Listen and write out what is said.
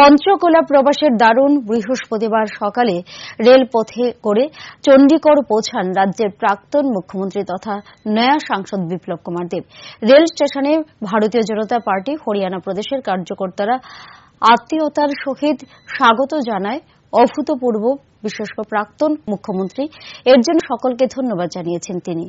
পঞ্চকোলা প্রবাসের দারুণ বৃহস্পতিবার সকালে রেলপথে করে চণ্ডীগড় পৌঁছান রাজ্যের প্রাক্তন মুখ্যমন্ত্রী তথা নয়া সাংসদ বিপ্লব কুমার দেব রেল স্টেশনে ভারতীয় জনতা পার্টি হরিয়ানা প্রদেশের কার্যকর্তারা আত্মীয়তার সহিত স্বাগত জানায় অভূতপূর্ব বিশেষ প্রাক্তন মুখ্যমন্ত্রী এর জন্য সকলকে ধন্যবাদ জানিয়েছেন তিনি